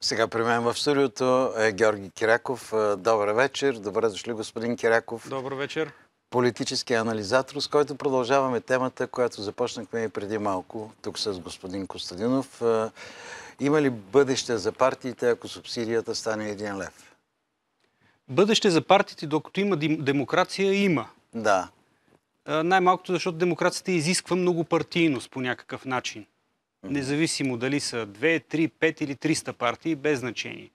Сега при мен в студиото е Георги Киряков. Е, добър вечер. Добре дошли, господин Киряков. Добър вечер. Политически анализатор, с който продължаваме темата, която започнахме и преди малко, тук с господин Костадинов. Е, има ли бъдеще за партиите, ако субсидията стане един лев? Бъдеще за партиите, докато има демокрация, има. Да. Е, най-малкото, защото демокрацията изисква много партийност по някакъв начин независимо дали са 2, 3, 5 или 300 партии, без значение.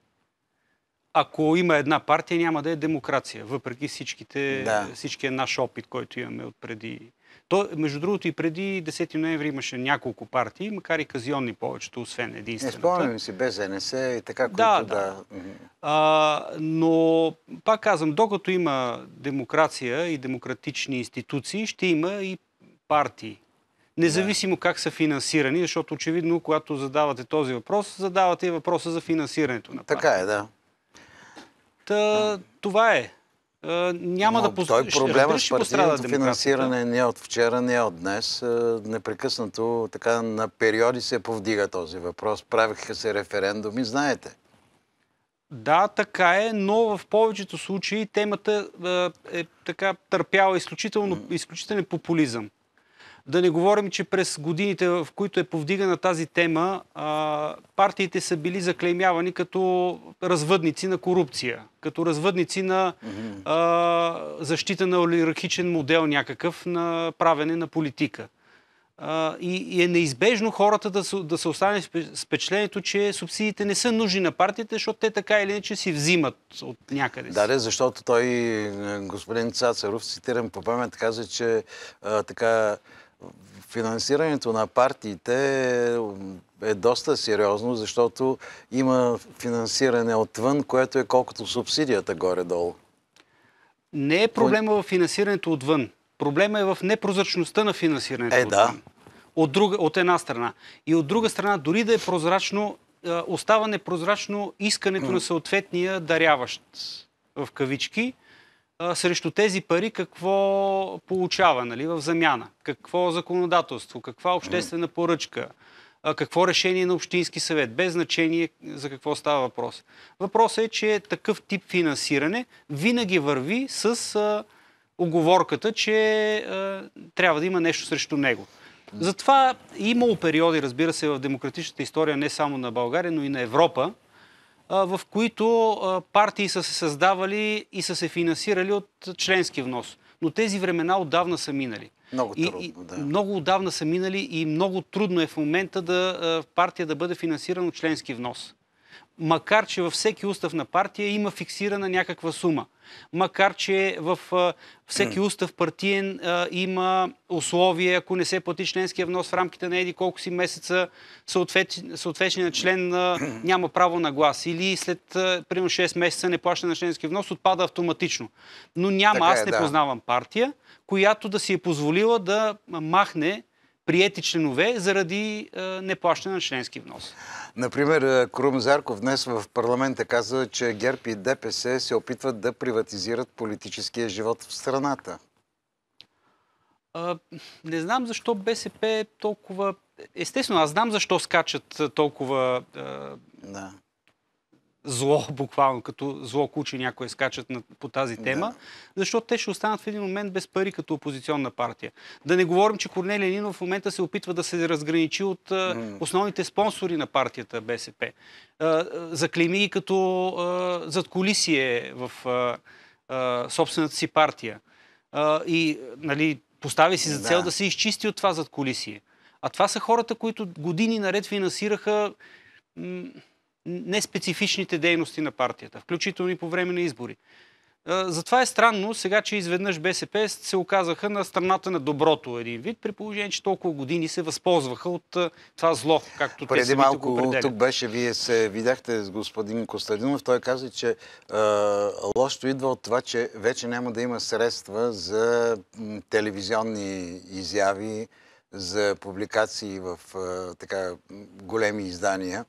Ако има една партия, няма да е демокрация, въпреки всичките, да. всичкия наш опит, който имаме от преди. То, между другото, и преди 10 ноември имаше няколко партии, макар и казионни повечето, освен единствената. Не спомням си, без НС и така, които да... да. да... А, но, пак казвам, докато има демокрация и демократични институции, ще има и партии независимо как са финансирани, защото очевидно, когато задавате този въпрос, задавате и въпроса за финансирането на Така е, да. Та, това е. е няма Но, да пост... Той проблема с партийното финансиране не е от вчера, не е от днес. непрекъснато така на периоди се повдига този въпрос. Правиха се референдуми, знаете. Да, така е, но в повечето случаи темата е така търпяла изключително, изключителен популизъм. Да не говорим, че през годините, в които е повдигана тази тема, партиите са били заклеймявани като развъдници на корупция, като развъдници на защита на олирахичен модел някакъв на правене на политика. И е неизбежно хората да се, остане с впечатлението, че субсидиите не са нужни на партиите, защото те така или иначе си взимат от някъде. Да, да, защото той, господин Цацаров, цитирам по памет, каза, че така финансирането на партиите е, е доста сериозно, защото има финансиране отвън, което е колкото субсидията горе-долу. Не е проблема в финансирането отвън. Проблема е в непрозрачността на финансирането. Е, отвън. да. От, друга, от една страна. И от друга страна, дори да е прозрачно, остава непрозрачно искането на съответния даряващ в кавички, срещу тези пари какво получава нали, в замяна, какво законодателство, каква обществена поръчка, какво решение на Общински съвет, без значение за какво става въпрос. Въпросът е, че такъв тип финансиране винаги върви с а, оговорката, че а, трябва да има нещо срещу него. Затова имало периоди, разбира се, в демократичната история не само на България, но и на Европа, в които партии са се създавали и са се финансирали от членски внос. Но тези времена отдавна са минали. Много трудно, и, да. Много отдавна са минали и много трудно е в момента да партия да бъде финансирана от членски внос макар че във всеки устав на партия има фиксирана някаква сума. Макар че във всеки устав партиен а, има условия, ако не се плати членския внос в рамките на еди колко си месеца, съответния съответният член а, няма право на глас. Или след а, примерно 6 месеца не плаща на членски внос, отпада автоматично. Но няма, така е, аз не да. познавам партия, която да си е позволила да махне приети членове заради а, неплащане на членски внос. Например, Крум Зарков днес в парламента каза, че ГЕРБ и ДПС се опитват да приватизират политическия живот в страната. А, не знам защо БСП толкова... Естествено, аз знам защо скачат толкова... А зло, буквално като зло куче някои скачат на, по тази тема, да. защото те ще останат в един момент без пари като опозиционна партия. Да не говорим, че Корнелия Нинов в момента се опитва да се разграничи от mm. основните спонсори на партията БСП. Заклейми ги като задколисие в собствената си партия. И нали, постави си за цел да. да се изчисти от това задколисие. А това са хората, които години наред финансираха неспецифичните дейности на партията, включително и по време на избори. Затова е странно сега, че изведнъж БСП се оказаха на страната на доброто един вид, при положение, че толкова години се възползваха от това зло, както Преди те самите малко го определят. тук беше, вие се видяхте с господин Костадинов, той каза, че е, лошото идва от това, че вече няма да има средства за телевизионни изяви, за публикации в е, така големи издания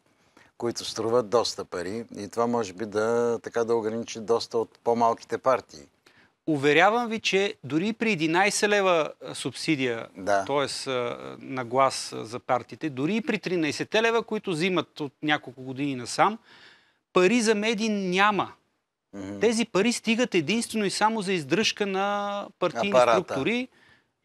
които струват доста пари и това може би да, така да ограничи доста от по-малките партии. Уверявам ви, че дори при 11 лева субсидия, да. т.е. на глас за партиите, дори при 13 лева, които взимат от няколко години насам, пари за медии няма. Mm-hmm. Тези пари стигат единствено и само за издръжка на партийни Апарата. структури.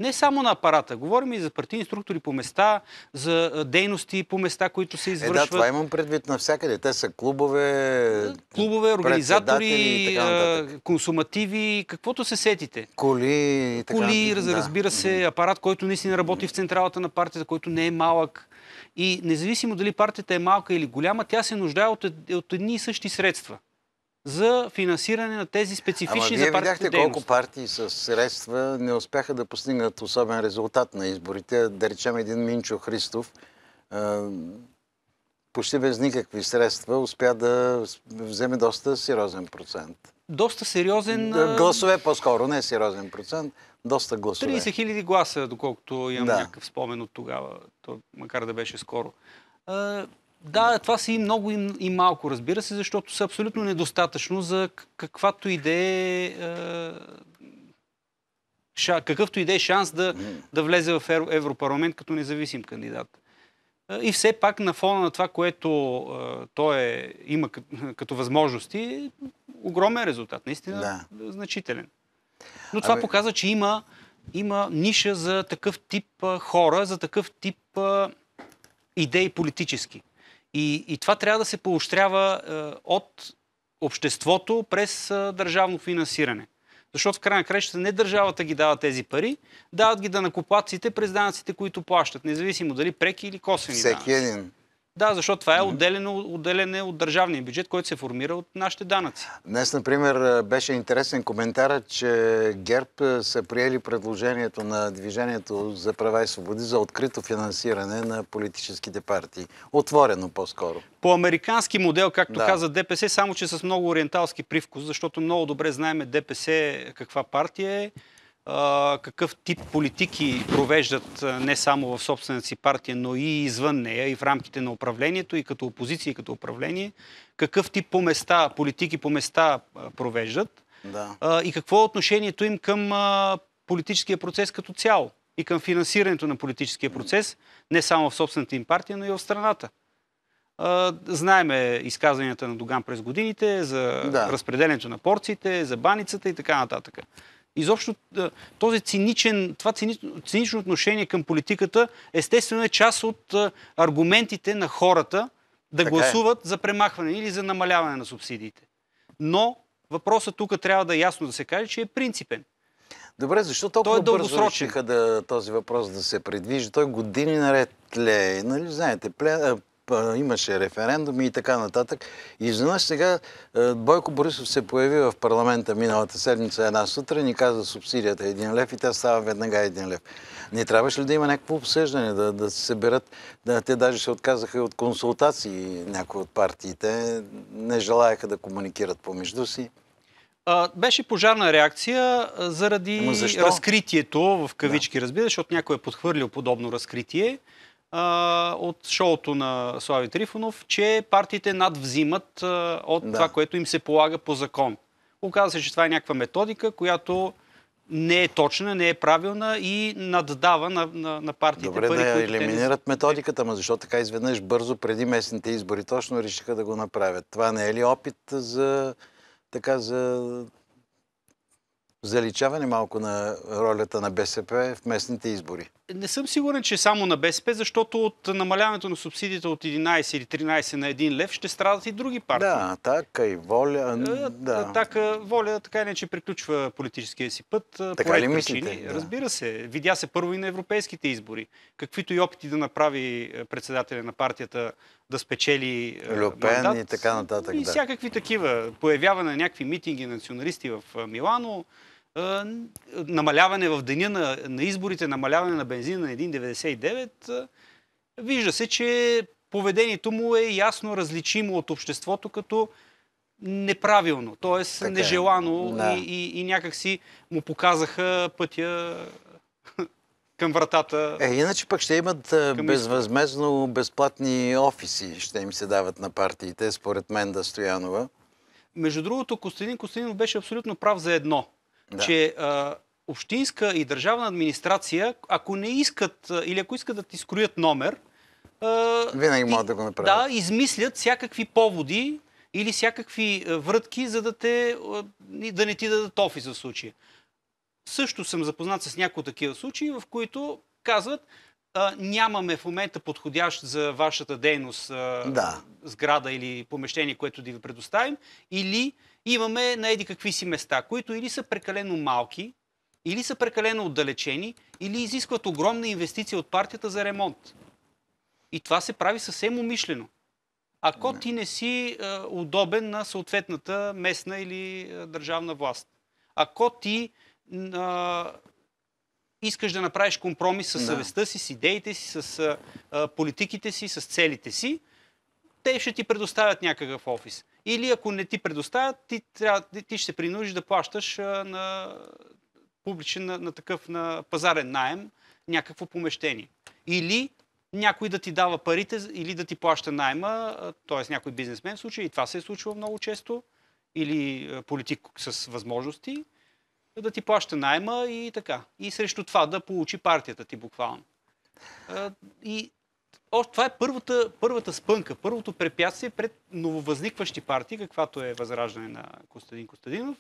Не само на апарата. Говорим и за партийни структури по места, за дейности по места, които се извършват. Е, да, това имам предвид навсякъде. Те са клубове, клубове организатори, консумативи, каквото се сетите. Коли и така Коли, да. разбира се, апарат, който наистина работи в централата на партията, който не е малък. И независимо дали партията е малка или голяма, тя се нуждае от, е, от едни и същи средства за финансиране на тези специфични Ама вие за видяхте дейност. колко партии с средства не успяха да постигнат особен резултат на изборите. Да речем един Минчо Христов, почти без никакви средства, успя да вземе доста сериозен процент. Доста сериозен... Гласове по-скоро, не сериозен процент, доста гласове. 30 хиляди гласа, доколкото имам да. някакъв спомен от тогава, то, макар да беше скоро. Да, това са и много и, и малко, разбира се, защото са абсолютно недостатъчно за каквато и е, е какъвто и да е шанс да, да влезе в Европарламент като независим кандидат. Е, и все пак на фона на това, което е, той е, има като, като възможности, огромен резултат, наистина да. значителен. Но това Абе... показва, че има, има ниша за такъв тип хора, за такъв тип идеи политически. И, и това трябва да се поощрява е, от обществото през е, държавно финансиране. Защото в крайна краща, кращата не държавата ги дава тези пари, дават ги да накопаците през данъците, които плащат, независимо дали преки или косвени Всеки данъци. един. Да, защото това е отделено, отделене от държавния бюджет, който се формира от нашите данъци. Днес, например, беше интересен коментар, че ГЕРБ е, са приели предложението на Движението за права и свободи за открито финансиране на политическите партии. Отворено по-скоро. По американски модел, както да. каза ДПС, само че с много ориенталски привкус, защото много добре знаеме ДПС каква партия е какъв тип политики провеждат не само в собствената си партия, но и извън нея, и в рамките на управлението, и като опозиция, и като управление, какъв тип по места, политики по места провеждат да. и какво е отношението им към политическия процес като цяло и към финансирането на политическия процес, не само в собствената им партия, но и в страната. Знаеме изказванията на Доган през годините за да. разпределението на порциите, за баницата и така нататък изобщо този циничен, това цинично, цинично отношение към политиката естествено е част от аргументите на хората да така е. гласуват е. за премахване или за намаляване на субсидиите. Но въпросът тук трябва да е ясно да се каже, че е принципен. Добре, защо толкова е бързо решиха да, този въпрос да се предвижи? Той години наред лее. Нали, знаете, имаше референдуми и така нататък. И изведнъж сега е, Бойко Борисов се появи в парламента миналата седмица една сутрин и каза субсидията е един лев и тя става веднага един лев. Не трябваше ли да има някакво обсъждане, да, да се съберат, да, те даже се отказаха и от консултации някои от партиите, не желаяха да комуникират помежду си. Беше пожарна реакция заради разкритието, в кавички да. разбира, защото някой е подхвърлил подобно разкритие а, от шоуто на Слави Трифонов, че партиите надвзимат а, от да. това, което им се полага по закон. Оказва се, че това е някаква методика, която не е точна, не е правилна и наддава на, на, на партиите Добре, пари, да които елиминират не... методиката, ма защо така изведнъж бързо преди местните избори точно решиха да го направят? Това не е ли опит за така за заличаване малко на ролята на БСП в местните избори? не съм сигурен, че е само на БСП, защото от намаляването на субсидията от 11 или 13 на 1 лев ще страдат и други партии. Да, така и воля. Е, да. Така, воля така не, че приключва политическия си път. Така ли мислите? Да. Разбира се. Видя се първо и на европейските избори. Каквито и опити да направи е, председателя на партията да спечели Люпен мандат, и така нататък. И да. всякакви такива. появяване на някакви митинги националисти в Милано. Е, намаляване в деня на, на изборите, намаляване на бензина на 1,99, е, вижда се, че поведението му е ясно различимо от обществото като неправилно, т.е. нежелано да. и, и, и някакси му показаха пътя към вратата. Е, иначе пък ще имат е, безвъзмезно безплатни офиси, ще им се дават на партиите, според мен да Стоянова. Между другото, Костадин Костадинов беше абсолютно прав за едно – да. че а, общинска и държавна администрация, ако не искат а, или ако искат да ти скроят номер, а, винаги ти, могат да го направят. Да, измислят всякакви поводи или всякакви врътки, за да, те, да не ти дадат офис в случая. Също съм запознат с някои такива случаи, в които казват, а, нямаме в момента подходящ за вашата дейност а, да. сграда или помещение, което да ви предоставим, или имаме на еди какви си места, които или са прекалено малки, или са прекалено отдалечени, или изискват огромна инвестиция от партията за ремонт. И това се прави съвсем умишлено. Ако не. ти не си е, удобен на съответната местна или е, държавна власт. Ако ти а, искаш да направиш компромис с съвестта си, с идеите си, с а, политиките си, с целите си, те ще ти предоставят някакъв офис. Или ако не ти предоставят, ти, трябва, ти ще се принудиш да плащаш а, на публичен, на, на такъв на пазарен найем някакво помещение. Или някой да ти дава парите или да ти плаща найма, т.е. някой бизнесмен в случай, и това се е случва много често, или политик с възможности, да ти плаща найма и така. И срещу това да получи партията ти буквално. И още това е първата, първата спънка, първото препятствие пред нововъзникващи партии, каквато е възраждане на Костадин Костадинов,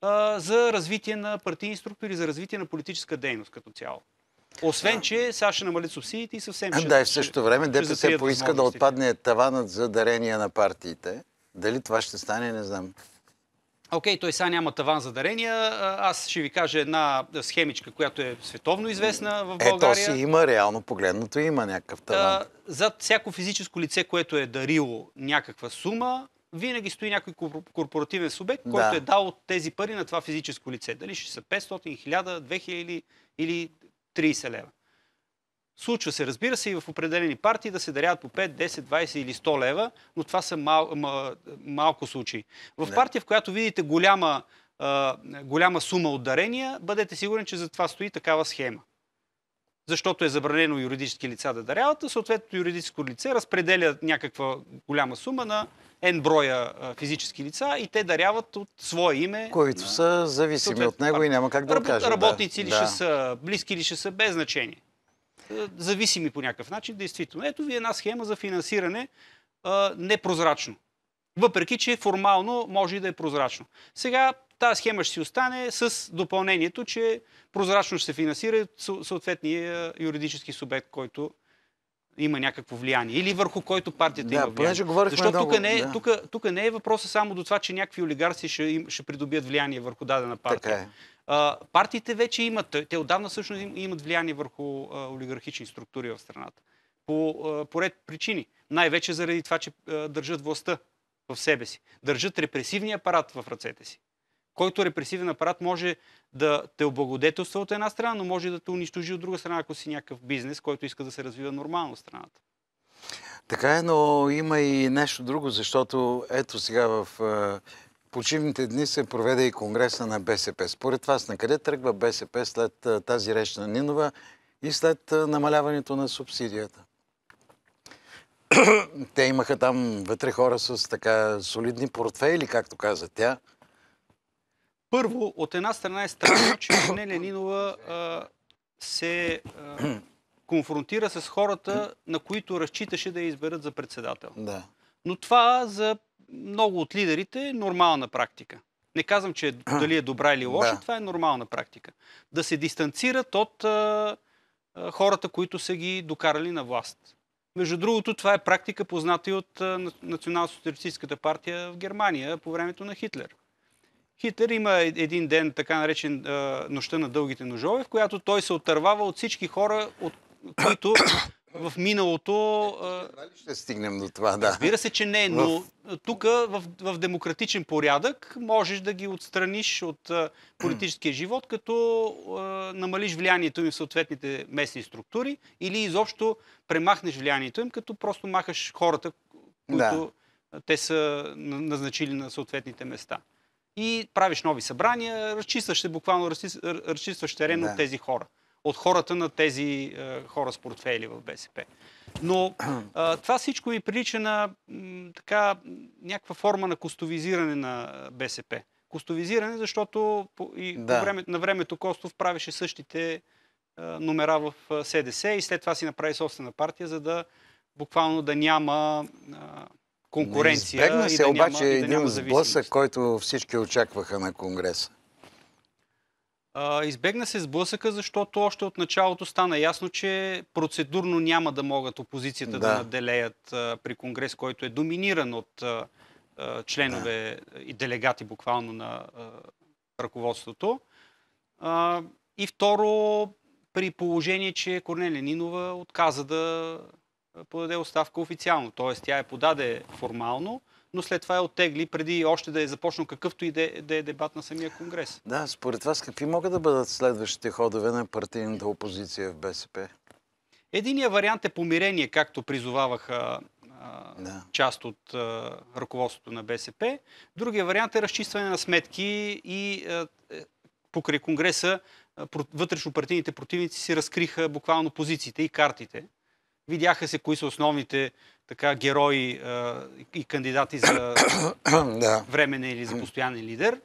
а, за развитие на партийни структури, за развитие на политическа дейност като цяло. Освен, да. че сега ще намалят субсидиите и съвсем ами ще... Да, и в същото време ДПС поиска да отпадне таванът за дарения на партиите. Дали това ще стане, не знам. Окей, okay, той сега няма таван за дарения. Аз ще ви кажа една схемичка, която е световно известна в е, България. Ето си има, реално погледнато има някакъв таван. зад всяко физическо лице, което е дарило някаква сума, винаги стои някой корпоративен субект, който е дал тези пари на това физическо лице. Дали ще са 500, 1000, 2000 или 30 лева. Случва се, разбира се, и в определени партии да се даряват по 5, 10, 20 или 100 лева, но това са мал, мал, малко случаи. В не. партия, в която видите голяма, а, голяма сума от дарения, бъдете сигурен, че за това стои такава схема. Защото е забранено юридически лица да даряват, а съответното юридическо лице разпределя някаква голяма сума на N броя физически лица и те даряват от свое име. Които са зависими от него и няма как да Раб, кажа. Работници да. ли да. ще са, близки ли ще са, без значение. Е, зависими по някакъв начин, действително. Ето ви една схема за финансиране непрозрачно. Въпреки, че формално може и да е прозрачно. Сега тази схема ще си остане с допълнението, че прозрачно ще се финансира съответния юридически субект, който има някакво влияние. Или върху който партията да, има влияние. Защото тук, не, да. не е, е въпроса само до това, че някакви олигарси ще, ще придобият влияние върху дадена партия. Така е партиите вече имат, те отдавна всъщност имат влияние върху олигархични структури в страната. По, по ред причини. Най-вече заради това, че държат властта в себе си. Държат репресивния апарат в ръцете си. Който репресивен апарат може да те облагодетелства от една страна, но може да те унищожи от друга страна, ако си някакъв бизнес, който иска да се развива нормално в страната. Така е, но има и нещо друго, защото ето сега в почивните дни се проведе и Конгреса на БСП. Според вас, на къде тръгва БСП след тази реч на Нинова и след намаляването на субсидията? Те имаха там вътре хора с така солидни портфейли, както каза тя. Първо, от една страна е страна, че Нелия Нинова а, се а, конфронтира с хората, на които разчиташе да я изберат за председател. Да. Но това за много от лидерите е нормална практика. Не казвам, че е дали е добра или лоша, да. това е нормална практика. Да се дистанцират от а, а, хората, които са ги докарали на власт. Между другото, това е практика позната и от Национал-социалистическата партия в Германия по времето на Хитлер. Хитлер има е, един ден, така наречен Нощта на дългите ножове, в която той се отървава от всички хора, от които в миналото... Едва ще стигнем до това, да. Разбира се, че не, но тук в, в демократичен порядък можеш да ги отстраниш от политическия живот, като е, намалиш влиянието им в съответните местни структури или изобщо премахнеш влиянието им, като просто махаш хората, които да. те са назначили на съответните места. И правиш нови събрания, разчистваш се буквално, разчистваш терен да. от тези хора от хората на тези е, хора с портфели в БСП. Но е, това всичко ви прилича на така, някаква форма на костовизиране на БСП. Костовизиране, защото по, и да. по време, на времето Костов правеше същите е, номера в СДС и след това си направи собствена партия, за да буквално да няма е, конкуренция. Избегна се да обаче няма, един да няма сблъсък, който всички очакваха на Конгреса. А, избегна се сблъсъка, защото още от началото стана ясно, че процедурно няма да могат опозицията да, да наделеят а, при Конгрес, който е доминиран от а, членове да. и делегати буквално на ръководството. И второ, при положение, че Корнелия Нинова отказа да подаде оставка официално. Т.е. тя я подаде формално, но след това е оттегли преди още да е започнал какъвто и е, да е дебат на самия Конгрес. Да, според вас какви могат да бъдат следващите ходове на партийната опозиция в БСП? Единият вариант е помирение, както призоваваха да. част от а, ръководството на БСП. Другия вариант е разчистване на сметки и а, е, покрай Конгреса вътрешно-партийните противници си разкриха буквално позициите и картите. Видяха се кои са основните така герои а, и кандидати за да. временен или за постоянен лидер.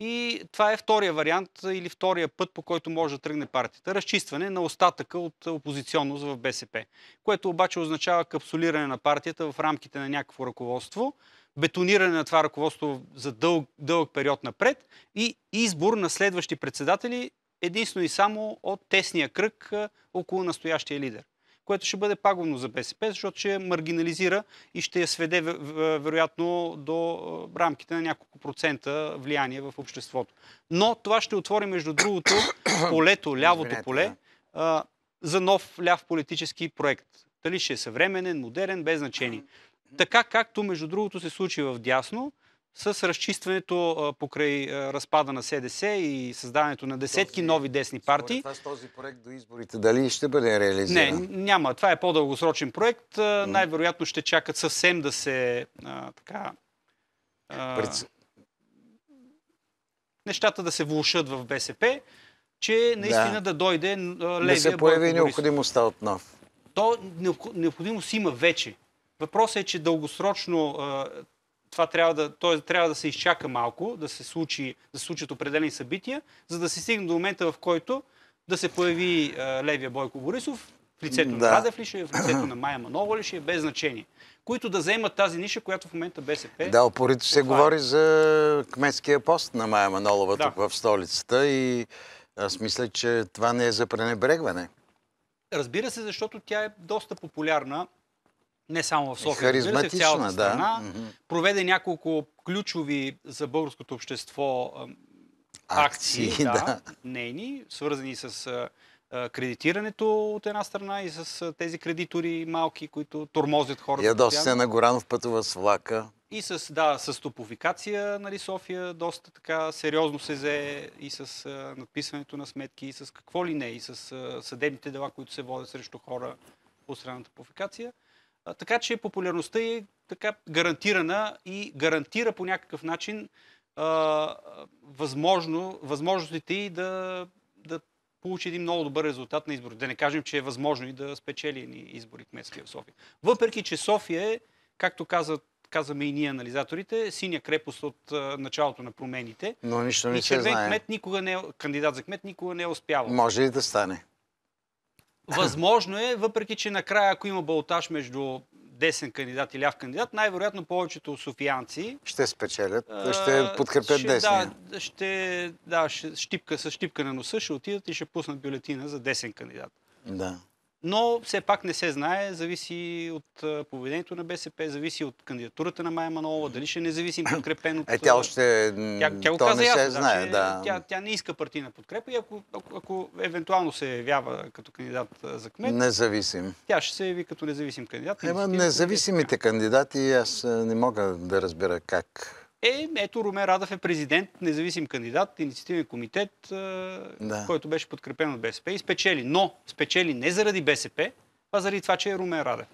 И това е втория вариант или втория път, по който може да тръгне партията. Разчистване на остатъка от опозиционност в БСП, което обаче означава капсулиране на партията в рамките на някакво ръководство, бетониране на това ръководство за дълг, дълъг период напред и избор на следващи председатели единствено и само от тесния кръг около настоящия лидер което ще бъде пагубно за БСП, защото ще маргинализира и ще я сведе вероятно до рамките на няколко процента влияние в обществото. Но това ще отвори, между другото, полето, лявото поле, за нов ляв политически проект. Дали ще е съвременен, модерен, без значение. Така както, между другото, се случи в дясно, с разчистването покрай разпада на СДС и създаването на десетки този, нови десни партии. Това с този проект до изборите дали ще бъде реализиран? Не, няма. Това е по-дългосрочен проект. Mm. Най-вероятно ще чакат съвсем да се а, така... А, Пред... Нещата да се влушат в БСП, че наистина да, да дойде левия... Да се появи необходимостта от нов. То необходимост има вече. Въпросът е, че дългосрочно това трябва да, т.е. трябва да се изчака малко, да се, случи, да се случат определени събития, за да се стигне до момента, в който да се появи а, е, левия Бойко Борисов, в лицето да. на Радев ли ще, е, в лицето на Майя Манова ли ще, е, без значение. Които да вземат тази ниша, която в момента БСП... Да, опорито се това... говори за кметския пост на Майя Манолова да. тук в столицата и аз мисля, че това не е за пренебрегване. Разбира се, защото тя е доста популярна не само в София, разбира се, в цялата да. страна. Проведе няколко ключови за българското общество акции, акции да, да. нейни, свързани с кредитирането от една страна и с тези кредитори малки, които тормозят хората. Я доста на Горанов пътува с влака. И с, да, с топофикация, нали, София доста така сериозно се взе и с а, надписването на сметки, и с какво ли не, и с а, съдебните дела, които се водят срещу хора по страна на топофикация така че популярността е така гарантирана и гарантира по някакъв начин а, възможно, възможностите и да, да получи един много добър резултат на изборите. Да не кажем, че е възможно и да спечели ни избори кметския в София. Въпреки, че София е, както казват казваме и ние анализаторите, синя крепост от а, началото на промените. Но нищо не и се знае. Кмет никога не е, кандидат за кмет никога не е успявал. Може и да стане. Възможно е, въпреки че накрая, ако има балтаж между десен кандидат и ляв кандидат, най-вероятно повечето софиянци... Ще спечелят, а, ще подкрепят ще, десния. Да, ще, да ще, щипка, с щипка на носа ще отидат и ще пуснат бюлетина за десен кандидат. Да. Но все пак не се знае, зависи от поведението на БСП, зависи от кандидатурата на Майя Манова, дали ще е независим подкрепен от... Е, тя още... Тя, тя го каза не ясно, се знае, да, да. Тя, тя не иска партийна подкрепа и ако, ако, ако евентуално се явява като кандидат за кмет... Независим. Тя ще се яви като независим кандидат. Ема, е независимите кандидати аз не мога да разбера как е, ето Румен Радев е президент, независим кандидат, инициативен комитет, да. който беше подкрепен от БСП и спечели. Но спечели не заради БСП, а заради това, че е Румен Радев.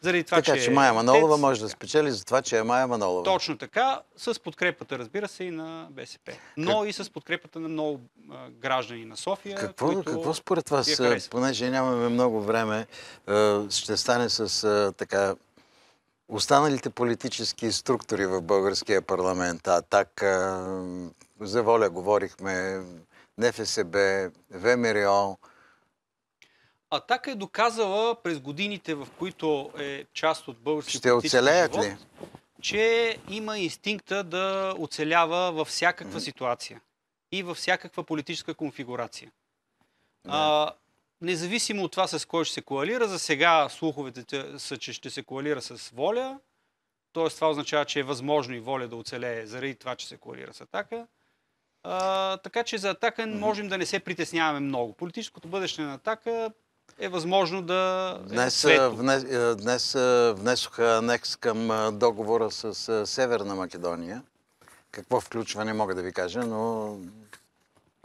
Заради това, така, че, че Майя е Манолова тец, може да спечели за това, че е Майя Манолова. Точно така, с подкрепата, разбира се, и на БСП. Но как... и с подкрепата на много граждани на София. Какво, които... какво според вас, понеже нямаме много време, ще стане с така останалите политически структури в българския парламент, Атака, за воля говорихме, НФСБ, ВМРО. Атака е доказала през годините, в които е част от българския Ще оцелеят живот, ли? че има инстинкта да оцелява във всякаква mm-hmm. ситуация и във всякаква политическа конфигурация. Yeah. А, независимо от това с кой ще се коалира, за сега слуховете са, че ще се коалира с Воля, т.е. това означава, че е възможно и Воля да оцелее заради това, че се коалира с Атака. А, така че за Атака можем да не се притесняваме много. Политическото бъдеще на Атака е възможно да... Е днес, е внес, днес внесоха анекс към договора с Северна Македония. Какво включване? мога да ви кажа, но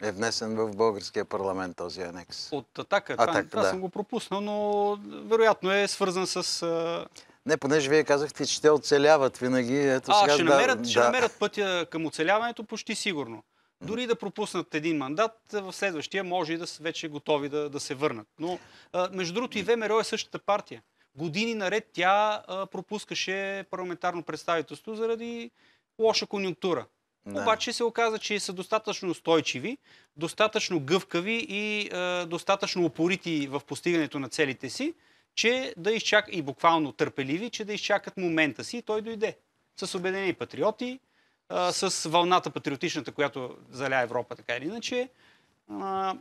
е внесен в българския парламент този анекс. От Атака? Атака това да. съм го пропуснал, но вероятно е свързан с... А... Не, понеже вие казахте, че те оцеляват винаги. Ето а, сега, ще, да, намерят, да. ще намерят пътя към оцеляването почти сигурно. Дори да пропуснат един мандат, в следващия може и да са вече готови да, да се върнат. Но, а, между другото, и ВМРО е същата партия. Години наред тя а, пропускаше парламентарно представителство заради лоша конюнктура. Да. Обаче се оказа, че са достатъчно устойчиви, достатъчно гъвкави и е, достатъчно опорити в постигането на целите си, че да изчакат, и буквално търпеливи, че да изчакат момента си и той дойде. С Обединени патриоти, е, с вълната патриотичната, която заля Европа, така или иначе. Е,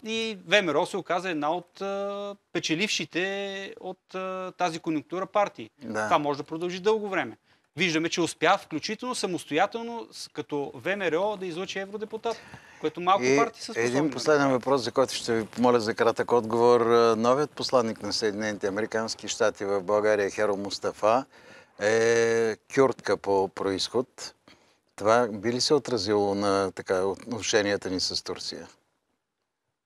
и ВМРО се оказа една от е, печелившите от е, тази конюнктура партии. Да. Това може да продължи дълго време. Виждаме, че успя включително самостоятелно като ВМРО да излъчи евродепутат, което малко и партии са способни. Един последен въпрос, за който ще ви помоля за кратък отговор. Е, новият посланник на Съединените Американски щати в България, Херо Мустафа, е кюртка по происход. Това би ли се отразило на така, отношенията ни с Турция?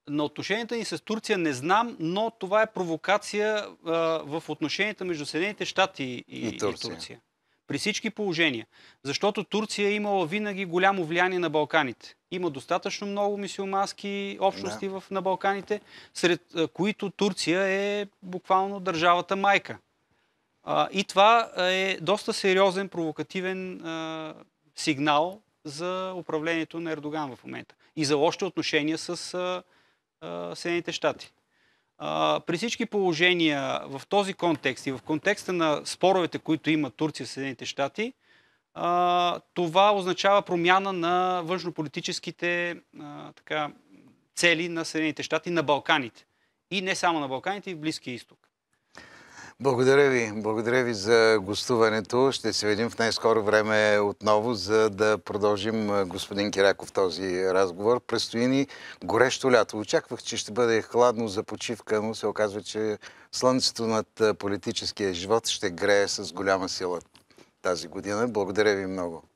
На отношенията ни с Турция не знам, но това е провокация а, в отношенията между Съединените щати и, и, Турция. и Турция. При всички положения. Защото Турция е имала винаги голямо влияние на Балканите. Има достатъчно много мисиомански общности да. в, на Балканите, сред които Турция е буквално държавата майка. А, и това е доста сериозен провокативен а, сигнал за управлението на Ердоган в момента. И за още отношения с а, Съединените щати при всички положения в този контекст и в контекста на споровете, които има Турция в Съединените щати, това означава промяна на външнополитическите цели на Съединените щати на Балканите. И не само на Балканите, и в Близкия изток. Благодаря ви. Благодаря ви за гостуването. Ще се видим в най-скоро време отново, за да продължим господин Кираков този разговор. Престои ни горещо лято. Очаквах, че ще бъде хладно за почивка, но се оказва, че слънцето над политическия живот ще грее с голяма сила тази година. Благодаря ви много.